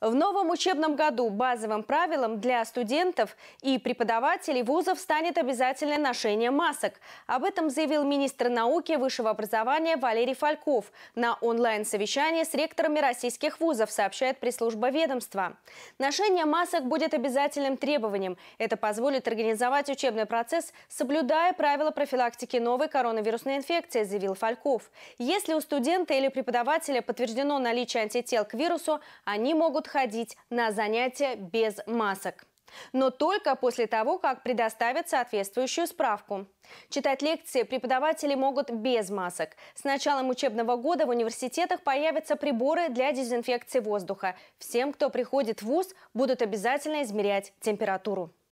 В новом учебном году базовым правилом для студентов и преподавателей вузов станет обязательное ношение масок. Об этом заявил министр науки и высшего образования Валерий Фальков на онлайн-совещании с ректорами российских вузов, сообщает пресс-служба ведомства. Ношение масок будет обязательным требованием. Это позволит организовать учебный процесс, соблюдая правила профилактики новой коронавирусной инфекции, заявил Фальков. Если у студента или преподавателя подтверждено наличие антител к вирусу, они могут ходить на занятия без масок. Но только после того, как предоставят соответствующую справку. Читать лекции преподаватели могут без масок. С началом учебного года в университетах появятся приборы для дезинфекции воздуха. Всем, кто приходит в ВУЗ, будут обязательно измерять температуру.